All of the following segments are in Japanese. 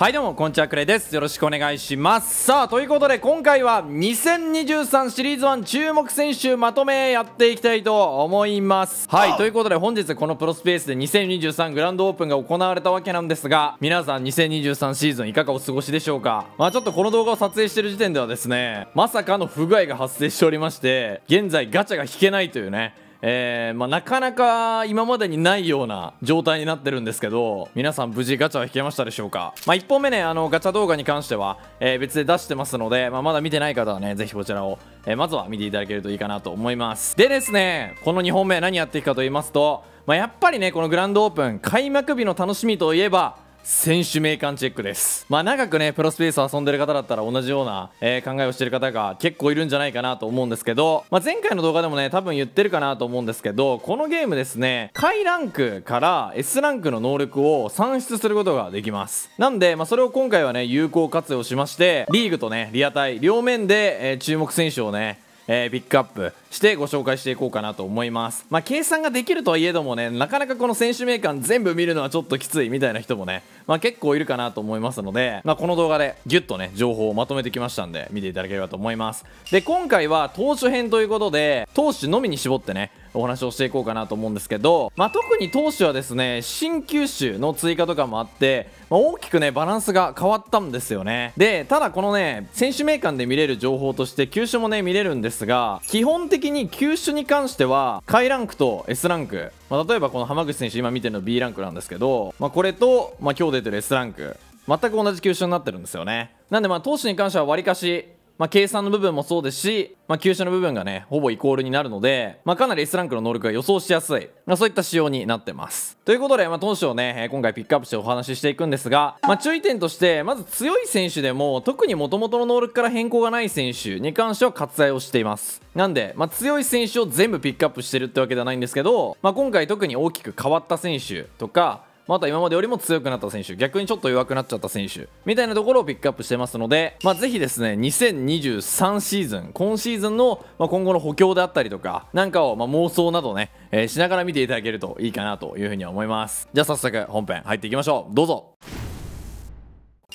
はいどうもこんにちはクレイですよろしくお願いしますさあということで今回は2023シリーズ1注目選手まとめやっていきたいと思いますはいということで本日このプロスペースで2023グランドオープンが行われたわけなんですが皆さん2023シーズンいかがお過ごしでしょうかまあちょっとこの動画を撮影してる時点ではですねまさかの不具合が発生しておりまして現在ガチャが引けないというねえー、まあ、なかなか今までにないような状態になってるんですけど皆さん無事ガチャは引けましたでしょうか、まあ、1本目ねあのガチャ動画に関しては、えー、別で出してますので、まあ、まだ見てない方はねぜひこちらを、えー、まずは見ていただけるといいかなと思いますでですねこの2本目何やっていくかと言いますと、まやっぱりねこのグランドオープン開幕日の楽しみといえば選手名鑑チェックですまあ長くねプロスペース遊んでる方だったら同じような、えー、考えをしてる方が結構いるんじゃないかなと思うんですけど、まあ、前回の動画でもね多分言ってるかなと思うんですけどこのゲームですね下位ランクから S ランクの能力を算出することができますなんで、まあ、それを今回はね有効活用しましてリーグとねリアタイ両面で、えー、注目選手をねえー、ピックアップしてご紹介していこうかなと思います、まあ、計算ができるとはいえどもねなかなかこの選手名鑑全部見るのはちょっときついみたいな人もね、まあ、結構いるかなと思いますので、まあ、この動画でギュッとね情報をまとめてきましたんで見ていただければと思いますで今回は投手編ということで投手のみに絞ってねお話をしていこうかなと思うんですけど、まあ、特に投手はですね新球種の追加とかもあって、まあ、大きくねバランスが変わったんですよねでただこのね選手名鑑で見れる情報として球種もね見れるんですが基本的に球種に関しては下位ランクと S ランク、まあ、例えばこの浜口選手今見てるの B ランクなんですけど、まあ、これと、ま今日出てる S ランク全く同じ球種になってるんですよねなんでまあ投手に関してはわりかしまあ、計算の部分もそうですし、まあ、急所の部分がね、ほぼイコールになるので、まあ、かなり S ランクの能力が予想しやすい、まあ、そういった仕様になってます。ということで、まあ、当初をね、今回ピックアップしてお話ししていくんですが、まあ、注意点として、まず強い選手でも、特に元々の能力から変更がない選手に関しては割愛をしています。なんで、まあ、強い選手を全部ピックアップしてるってわけではないんですけど、まあ、今回特に大きく変わった選手とか、また今までよりも強くなった選手逆にちょっと弱くなっちゃった選手みたいなところをピックアップしてますので、まあ、ぜひですね2023シーズン今シーズンの、ま今後の補強であったりとかなんかを、ま妄想などね、えしながら見ていただけるといいかなというふうには思いますじゃあ早速本編入っていきましょうどうぞ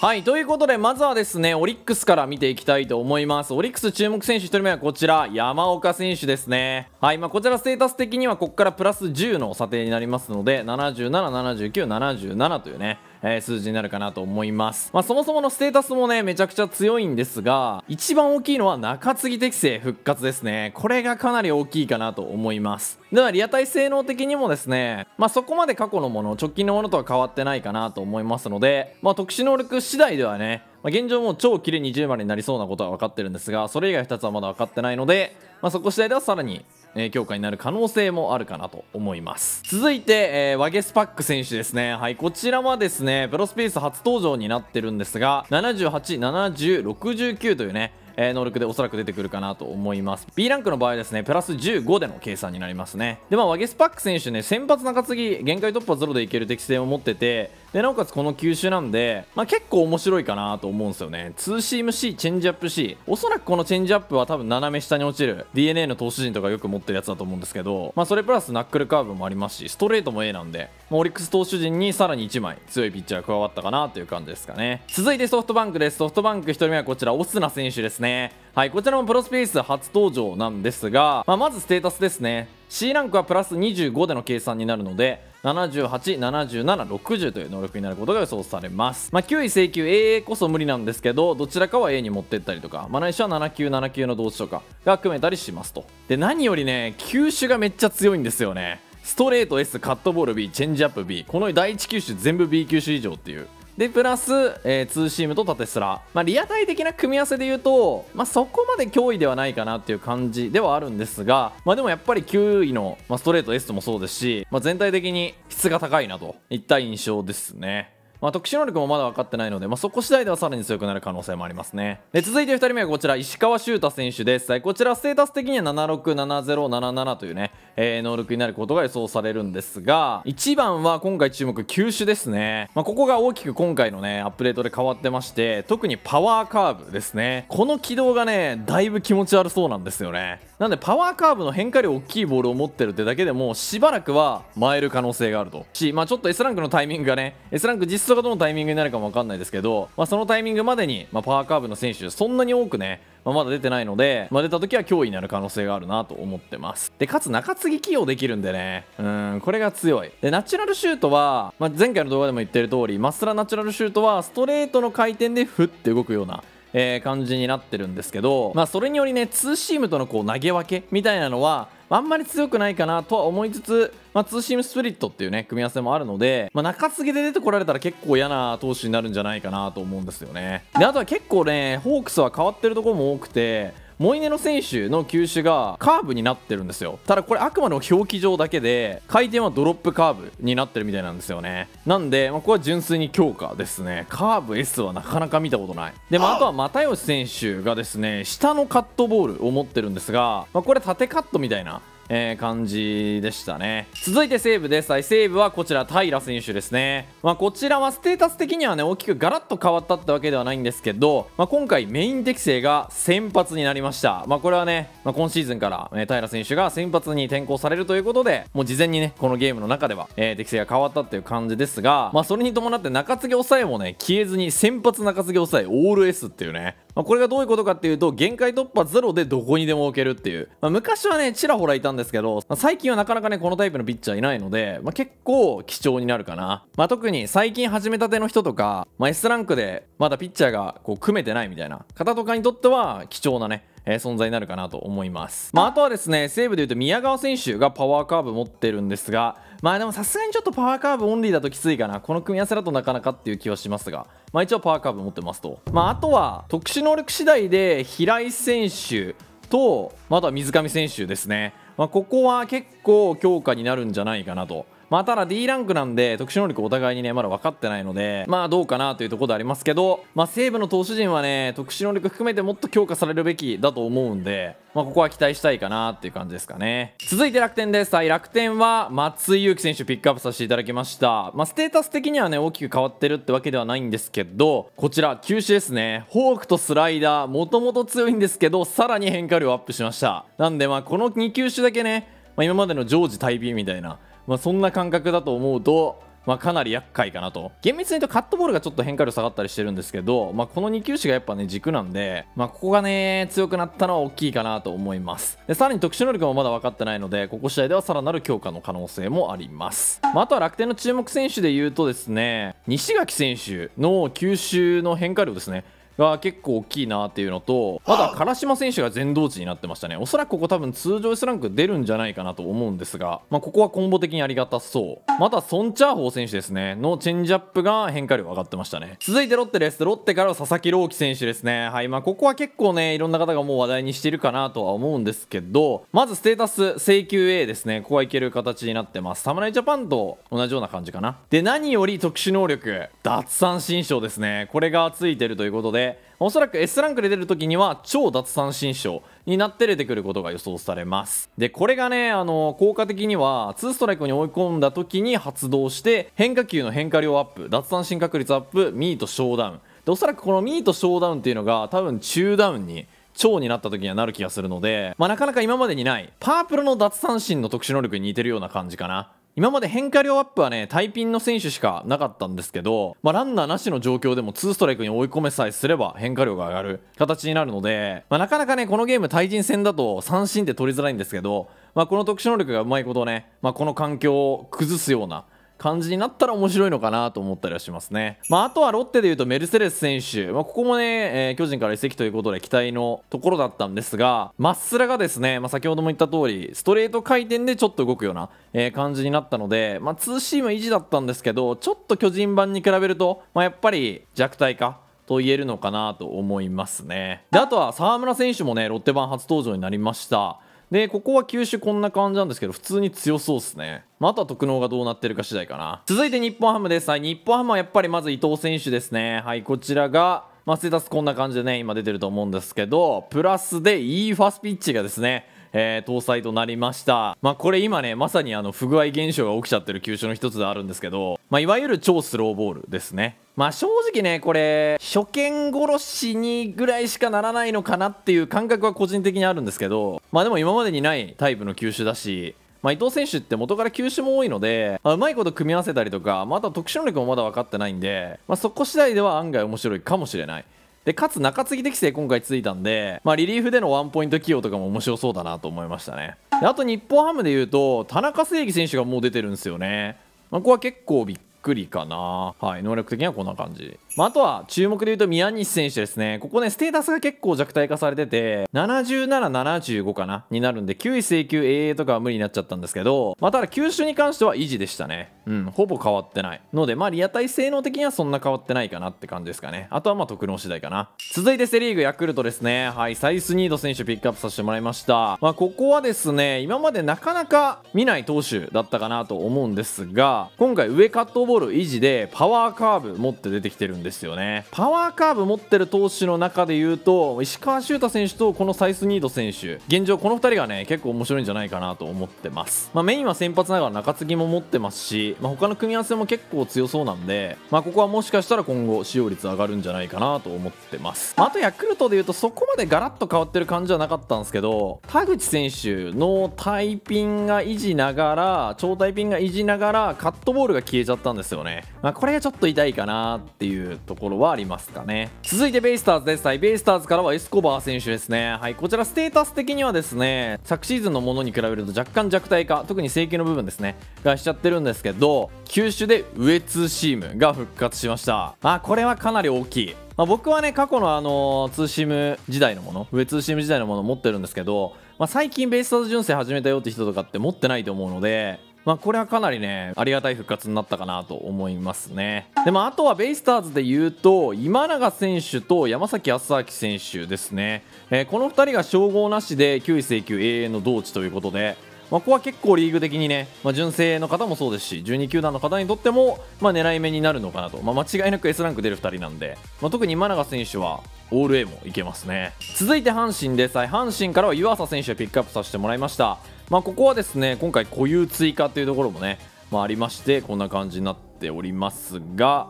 はい、ということで、まずはですね、オリックスから見ていきたいと思います。オリックス注目選手1人目はこちら、山岡選手ですね。はい、まあ、こちらステータス的には、ここからプラス10の査定になりますので、77、79、77というね、えー、数字になるかなと思います。まあ、そもそものステータスもね、めちゃくちゃ強いんですが、一番大きいのは中継ぎ適正復活ですね。これがかなり大きいかなと思います。では、リアタイ性能的にもですね、まあ、そこまで過去のもの、直近のものとは変わってないかなと思いますので、まあ、特殊能力次第ではね、まあ、現状もう超綺麗に10万になりそうなことは分かってるんですが、それ以外2つはまだ分かってないので、まあ、そこ次第ではさらにえー、強化になる可能性もあるかなと思います続いて、えー、ワゲスパック選手ですねはいこちらはですねプロスペース初登場になってるんですが787069というねえ能力でおそらく出てくるかなと思います B ランクの場合ですねプラス15での計算になりますねでまあワゲスパック選手ね先発中継ぎ限界突破ゼロでいける適性を持っててでなおかつこの球種なんで、まあ、結構面白いかなと思うんですよねツーシーム C チェンジアップ C おそらくこのチェンジアップは多分斜め下に落ちる DNA の投手陣とかよく持ってるやつだと思うんですけど、まあ、それプラスナックルカーブもありますしストレートも A なんで、まあ、オリックス投手陣にさらに1枚強いピッチャーが加わったかなという感じですかね続いてソフトバンクですソフトバンク1人目はこちらオスナ選手ですねはい、こちらもプロスペース初登場なんですが、まあ、まずステータスですね。C ランクはプラス25での計算になるので、787760という能力になることが予想されます、まあ、9位請求 AA こそ無理なんですけどどちらかは A に持ってったりとか、まあ、ないしは7979の同士とかが組めたりしますとで何よりね球種がめっちゃ強いんですよねストレート S カットボール B チェンジアップ B この第1球種全部 B 球種以上っていうで、プラス、えー、ツーシームと縦スラ。まあ、リアタイ的な組み合わせで言うと、まあ、そこまで脅威ではないかなっていう感じではあるんですが、まあ、でもやっぱり9位の、まあ、ストレート S もそうですし、まあ、全体的に質が高いなといった印象ですね。まあ、特殊能力もまだ分かってないので、まあ、そこ次第ではさらに強くなる可能性もありますねで続いて2人目はこちら石川修太選手ですこちらステータス的には767077というね、えー、能力になることが予想されるんですが1番は今回注目球種ですね、まあ、ここが大きく今回のねアップデートで変わってまして特にパワーカーブですねこの軌道がねだいぶ気持ち悪そうなんですよねなんでパワーカーブの変化量大きいボールを持ってるってだけでもしばらくは舞える可能性があるとしまあちょっと S ランクのタイミングがね S ランク実装とかとのタイミングになるかも分かんないですけど、まあ、そのタイミングまでに、まあ、パワーカーブの選手そんなに多くね、まあ、まだ出てないので、まあ、出た時は脅威になる可能性があるなと思ってますでかつ中継ぎ起用できるんでねうんこれが強いでナチュラルシュートは、まあ、前回の動画でも言ってる通りマスラナチュラルシュートはストレートの回転でフッて動くようなえー、感じになってるんですけど、まあ、それによりねツーシームとのこう投げ分けみたいなのはあんまり強くないかなとは思いつつ、まあ、ツーシームスプリットっていうね、組み合わせもあるので、まあ、中継ぎで出てこられたら結構嫌な投手になるんじゃないかなと思うんですよね。で、あとは結構ね、ホークスは変わってるところも多くて、モイネロ選手の球種がカーブになってるんですよただこれあくまでも表記上だけで回転はドロップカーブになってるみたいなんですよねなんで、まあ、ここは純粋に強化ですねカーブ S はなかなか見たことないでも、まあ、あとは又吉選手がですね下のカットボールを持ってるんですが、まあ、これ縦カットみたいなえー、感じでしたね続いて西武です西武はこちら平選手ですね、まあ、こちらはステータス的にはね大きくガラッと変わったってわけではないんですけど、まあ、今回メイン適性が先発になりました、まあ、これはね、まあ、今シーズンから、え平選手が先発に転向されるということでもう事前にねこのゲームの中では、えー、適性が変わったっていう感じですが、まあ、それに伴って中継ぎ抑えもね消えずに先発中継ぎ抑えオール S っていうねまこれがどういうことかっていうと限界突破ゼロでどこにでも置けるっていう、ま昔はねちらほらいたんですですけど、まあ、最近はなかなかね、このタイプのピッチャーいないので、まあ、結構貴重になるかな。まあ、特に最近始めたての人とか、まあ、S ランクでまだピッチャーがこう組めてないみたいな方とかにとっては貴重なね、え存在になるかなと思います。まあ、あとはですね、西武でいうと宮川選手がパワーカーブ持ってるんですが、まあでもさすがにちょっとパワーカーブオンリーだときついかな。この組み合わせだとなかなかっていう気はしますが、まあ一応パワーカーブ持ってますと。まああとは特殊能力次第で平井選手と、まあとは水上選手ですね。まあ、ここは結構強化になるんじゃないかなとまあただ D ランクなんで特殊能力お互いにねまだ分かってないのでまあどうかなというところでありますけどまあ西武の投手陣はね特殊能力含めてもっと強化されるべきだと思うんでまあここは期待したいかなっていう感じですかね続いて楽天ですはい楽天は松井裕樹選手ピックアップさせていただきましたまあステータス的にはね大きく変わってるってわけではないんですけどこちら球種ですねフォークとスライダーもともと強いんですけどさらに変化量アップしましたなんでまあこの2球種だけねまあ、今までの常時タイピーみたいなまあ、そんな感覚だと思うと、まあ、かなり厄介かなと厳密に言うとカットボールがちょっと変化量下がったりしてるんですけど、まあ、この2球種がやっぱね軸なんで、まあ、ここがね強くなったのは大きいかなと思いますでさらに特殊能力もまだ分かってないのでここ次第ではさらなる強化の可能性もあります、まあ、あとは楽天の注目選手で言うとですね西垣選手の球種の変化量ですねが結構大きいなっていうのとまだ唐島選手が全同値になってましたねおそらくここ多分通常 S ランク出るんじゃないかなと思うんですが、まあ、ここはコンボ的にありがたそうまたソン・チャーホー選手ですねのチェンジアップが変化量上がってましたね続いてロッテですロッテからは佐々木朗希選手ですねはいまあここは結構ねいろんな方がもう話題にしてるかなとは思うんですけどまずステータス請求 A ですねここはいける形になってます侍ジャパンと同じような感じかなで何より特殊能力奪三振賞ですねこれがついてるということででおそらく S ランクで出る時には超奪三振賞になって出てくることが予想されますでこれがねあの効果的には2ストライクに追い込んだ時に発動して変化球の変化量アップ奪三振確率アップミートショーダウンでおそらくこのミートショーダウンっていうのが多分中ダウンに超になった時にはなる気がするので、まあ、なかなか今までにないパープルの奪三振の特殊能力に似てるような感じかな今まで変化量アップはね、タイピンの選手しかなかったんですけど、まあ、ランナーなしの状況でも2ストライクに追い込めさえすれば変化量が上がる形になるので、まあ、なかなかね、このゲーム対人戦だと三振って取りづらいんですけど、まあ、この特殊能力がうまいことね、まあ、この環境を崩すような感じになったら面白いのかなと思ったりはしますね。まあ、あとはロッテでいうとメルセデス選手、まあ、ここもね、えー、巨人から移籍ということで期待のところだったんですが、まっすらがですね、まあ、先ほども言った通り、ストレート回転でちょっと動くような、えー、感じになったので、まあ、ツーシーム維持だったんですけど、ちょっと巨人版に比べると、まあ、やっぱり弱体化と言えるのかなと思いますね。で、あとは沢村選手もね、ロッテ版初登場になりました。でここは球種こんな感じなんですけど普通に強そうっすね、まあ、とは特能がどうなってるか次第かな続いて日本ハムですはい日本ハムはやっぱりまず伊藤選手ですねはいこちらがまあ、ステータスこんな感じでね、今出てると思うんですけど、プラスで E ファスピッチがですね、えー、搭載となりました。まあ、これ今ね、まさにあの不具合現象が起きちゃってる球種の一つであるんですけど、まあ、いわゆる超スローボールですね。まあ正直ね、これ、初見殺しにぐらいしかならないのかなっていう感覚は個人的にあるんですけど、まあでも今までにないタイプの球種だし、まあ、伊藤選手って元から球種も多いので、まあ、うまいこと組み合わせたりとか、また、あ特殊能力もまだ分かってないんで、まあ、そこ次第では案外面白いかもしれない。でかつ中継ぎ適正今回ついたんで、まあ、リリーフでのワンポイント起用とかも面白そうだなと思いましたねであと日本ハムでいうと田中正義選手がもう出てるんですよね、まあ、ここは結構びっくりかなはい能力的にはこんな感じ、まあ、あとは注目で言うと宮西選手ですねここねステータスが結構弱体化されてて7775かなになるんで9位請求 AA とかは無理になっちゃったんですけどまあ、ただ球種に関しては維持でしたねうん、ほぼ変わってない。ので、まあ、リアタイ性能的にはそんな変わってないかなって感じですかね。あとはまあ、特能次第かな。続いてセリーグ、ヤクルトですね。はい、サイスニード選手ピックアップさせてもらいました。まあ、ここはですね、今までなかなか見ない投手だったかなと思うんですが、今回上カットボール維持で、パワーカーブ持って出てきてるんですよね。パワーカーブ持ってる投手の中で言うと、石川修太選手とこのサイスニード選手、現状この2人がね、結構面白いんじゃないかなと思ってます。まあ、メインは先発ながら中継ぎも持ってますし、まあ、他の組み合わせも結構強そうなんで、まあ、ここはもしかしたら今後使用率上がるんじゃないかなと思ってます、まあ、あとヤクルトでいうとそこまでガラッと変わってる感じはなかったんですけど田口選手のタイピンが維持ながら超タイピンが維持ながらカットボールが消えちゃったんですよね、まあ、これがちょっと痛いかなっていうところはありますかね続いてベイスターズですはいベイスターズからはエスコバー選手ですねはいこちらステータス的にはですね昨シーズンのものに比べると若干弱体化特に制球の部分ですねがしちゃってるんですけどド球種でウエツシームが復活しましたあこれはかなり大きいまあ、僕はね過去のあのツーシーム時代のものウェツーシーム時代のもの持ってるんですけど、まあ、最近ベイスターズ純正始めたよって人とかって持ってないと思うのでまあこれはかなりね、ありがたい復活になったかなと思いますね。でもあとはベイスターズで言うと、今永選手と山崎康明選手ですね。えー、この2人が称号なしで、9位請求永遠の同値ということで、まあ、ここは結構リーグ的にね、まあ、純正の方もそうですし12球団の方にとっても、まあ、狙い目になるのかなと、まあ、間違いなく S ランク出る2人なんで、まあ、特に今永選手はオール A もいけますね続いて阪神です阪神からは湯浅選手をピックアップさせてもらいました、まあ、ここはですね今回固有追加というところもね、まあ、ありましてこんな感じになっておりますが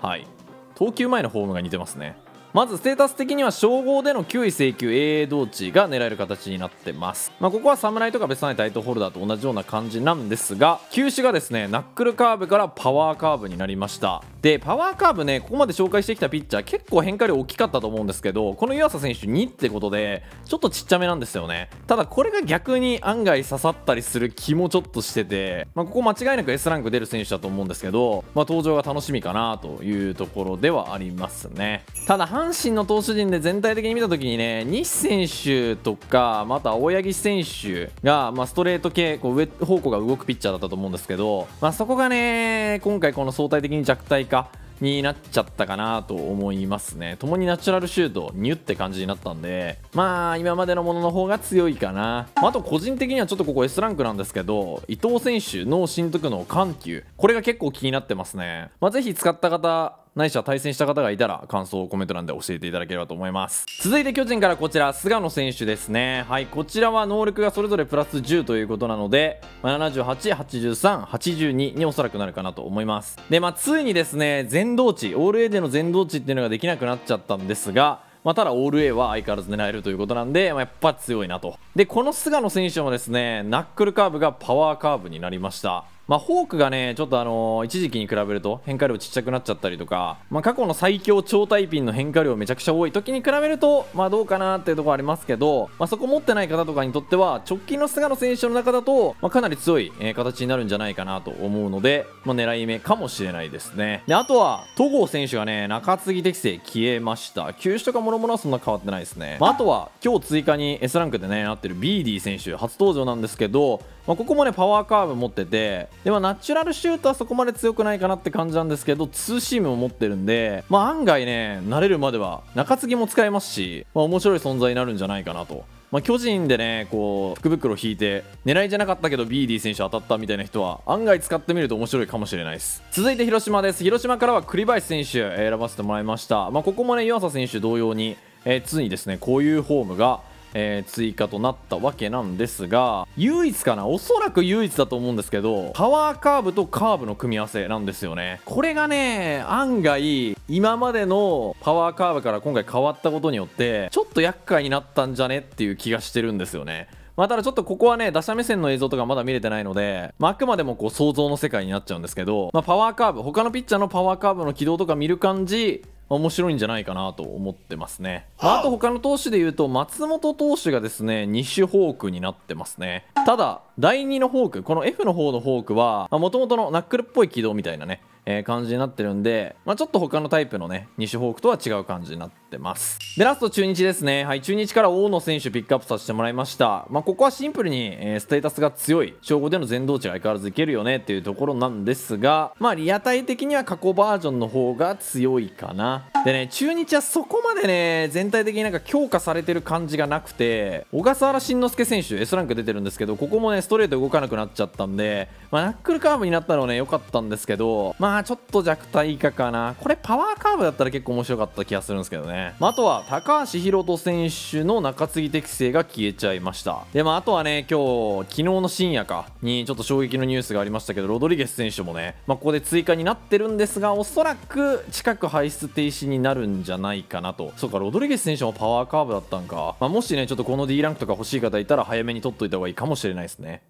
はい投球前のフォームが似てますねまずステータス的には称号での9位請求 AA 同値が狙える形になってます、まあ、ここは侍とか別ないタイトホルダーと同じような感じなんですが球種がですねナックルカーブからパワーカーブになりましたでパワーカーブねここまで紹介してきたピッチャー結構変化量大きかったと思うんですけどこの湯浅選手2ってことでちょっとちっちゃめなんですよねただこれが逆に案外刺さったりする気もちょっとしてて、まあ、ここ間違いなく S ランク出る選手だと思うんですけど、まあ、登場が楽しみかなというところではありますねただ阪神の投手陣で全体的に見た時にね西選手とかまた青柳選手が、まあ、ストレート系こう上方向が動くピッチャーだったと思うんですけど、まあ、そこがね今回この相対的に弱体化果になっちゃったかなと思いますね。共もにナチュラルシュート、ニュって感じになったんで、まあ、今までのものの方が強いかな。あと、個人的にはちょっとここ S ランクなんですけど、伊藤選手、脳新特の緩急、これが結構気になってますね。まあ、ぜひ使った方、ないしは対戦した方がいたら感想をコメント欄で教えていただければと思います続いて巨人からこちら菅野選手ですねはいこちらは能力がそれぞれプラス10ということなので788382におそらくなるかなと思いますでまあついにですね全動値オール A での全動値っていうのができなくなっちゃったんですがまあ、ただオール A は相変わらず狙えるということなんで、まあ、やっぱ強いなとでこの菅野選手もですねナックルカーブがパワーカーブになりましたまあ、フォークがね、ちょっとあのー、一時期に比べると変化量ちっちゃくなっちゃったりとか、まあ、過去の最強超タイピンの変化量めちゃくちゃ多い時に比べると、まあ、どうかなっていうところありますけど、まあ、そこ持ってない方とかにとっては、直近の菅野選手の中だと、まあ、かなり強い、えー、形になるんじゃないかなと思うので、まあ、狙い目かもしれないですね。で、あとは、戸郷選手がね、中継ぎ適正消えました。球種とかもろもろはそんな変わってないですね。まあ、あとは、今日追加に S ランクでね、なってる BD 選手、初登場なんですけど、まあ、ここもねパワーカーブ持っててで、もナチュラルシュートはそこまで強くないかなって感じなんですけどツーシームも持ってるんで、まあ、案外ね慣れるまでは中継ぎも使えますし、まあ、面白い存在になるんじゃないかなと。まあ、巨人でね、こう、福袋引いて、狙いじゃなかったけど BD 選手当たったみたいな人は、案外使ってみると面白いかもしれないです。続いて広島です。広島からは栗林選手選ばせてもらいました。まあ、ここもね、湯浅選手同様に、えー、ついにですね、こういうフォームが、えー、追加となったわけなんですが唯一かなおそらく唯一だと思うんですけどパワーカーブとカーブの組み合わせなんですよねこれがね案外今までのパワーカーブから今回変わったことによってちょっと厄介になったんじゃねっていう気がしてるんですよねまあ、ただちょっとここはね、打者目線の映像とかまだ見れてないので、まあ、あくまでもこう想像の世界になっちゃうんですけど、まあ、パワーカーブ、他のピッチャーのパワーカーブの軌道とか見る感じ、面白いんじゃないかなと思ってますね、まあ、と他の投手でいうと松本投手がですね2種フォークになってますねただ第2のフォークこの F の方のフォークはもともとのナックルっぽい軌道みたいなねえー、感じになってるんで、まあ、ちょっと他のタイプのね西フォークとは違う感じになってますでラスト中日ですねはい中日から大野選手ピックアップさせてもらいました、まあ、ここはシンプルに、えー、ステータスが強い小5での全道値が相変わらずいけるよねっていうところなんですがまあリアタイ的には過去バージョンの方が強いかなでね中日はそこまでね全体的になんか強化されてる感じがなくて小笠原慎之介選手 S ランク出てるんですけどここもねストレート動かなくなっちゃったんで、まあ、ナックルカーブになったのはね良かったんですけどまああちょっと弱体化かなこれパワーカーブだったら結構面白かった気がするんですけどね、まあ、あとは高橋宏斗選手の中継ぎ適性が消えちゃいましたでまああとはね今日昨日の深夜かにちょっと衝撃のニュースがありましたけどロドリゲス選手もね、まあ、ここで追加になってるんですがおそらく近く排出停止になるんじゃないかなとそうかロドリゲス選手もパワーカーブだったんか、まあ、もしねちょっとこの D ランクとか欲しい方いたら早めに取っといた方がいいかもしれないですね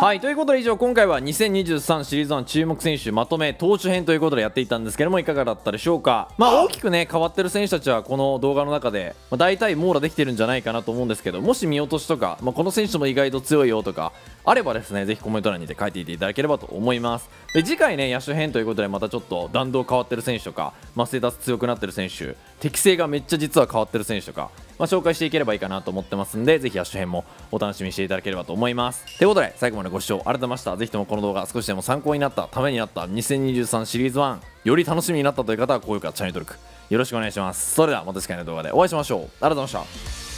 はい、ということで以上今回は2023シリーズ1注目選手まとめ投手編ということでやっていたんですけどもいかがだったでしょうかまあ大きくね変わってる選手たちはこの動画の中で、まあ、大体網羅できてるんじゃないかなと思うんですけどもし見落としとか、まあ、この選手も意外と強いよとかあればですねぜひコメント欄にて書いていていただければと思いますで次回ね野手編ということでまたちょっと弾道変わってる選手とか、まあ、ステータス強くなってる選手適性がめっちゃ実は変わってる選手とかまあ、紹介していければいいかなと思ってますんでぜひ足編もお楽しみにしていただければと思いますということで最後までご視聴ありがとうございましたぜひともこの動画少しでも参考になったためになった2023シリーズ1より楽しみになったという方は高評価チャンネル登録よろしくお願いしますそれではまた次回の動画でお会いしましょうありがとうございました